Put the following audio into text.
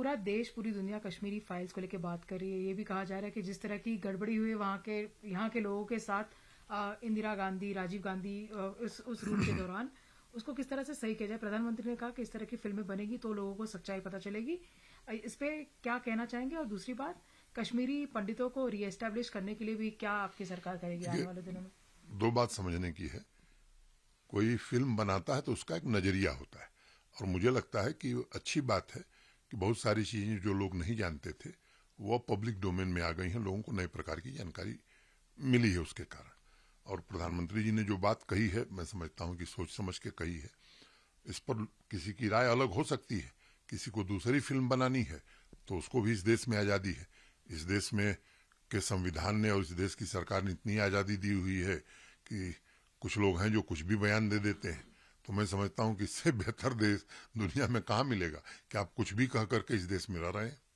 पूरा देश पूरी दुनिया कश्मीरी फाइल्स को लेकर बात कर रही है ये भी कहा जा रहा है कि जिस तरह की गड़बड़ी हुई वहां के यहाँ के लोगों के साथ इंदिरा गांधी राजीव गांधी उस उस रूल के दौरान उसको किस तरह से सही किया जाए प्रधानमंत्री ने कहा कि इस तरह की फिल्में बनेगी तो लोगों को सच्चाई पता चलेगी इस पर क्या कहना चाहेंगे और दूसरी बात कश्मीरी पंडितों को रीएस्टैब्लिश करने के लिए भी क्या आपकी सरकार करेगी आने वाले दिनों में दो बात समझने की है कोई फिल्म बनाता है तो उसका एक नजरिया होता है और मुझे लगता है कि अच्छी बात है कि बहुत सारी चीज़ें जो लोग नहीं जानते थे वह पब्लिक डोमेन में आ गई हैं लोगों को नए प्रकार की जानकारी मिली है उसके कारण और प्रधानमंत्री जी ने जो बात कही है मैं समझता हूँ कि सोच समझ के कही है इस पर किसी की राय अलग हो सकती है किसी को दूसरी फिल्म बनानी है तो उसको भी इस देश में आज़ादी है इस देश में के संविधान ने और इस देश की सरकार ने इतनी आज़ादी दी हुई है कि कुछ लोग हैं जो कुछ भी बयान दे देते हैं तो मैं समझता हूं कि इससे बेहतर देश दुनिया में कहा मिलेगा कि आप कुछ भी कह करके इस देश में रह रहे हैं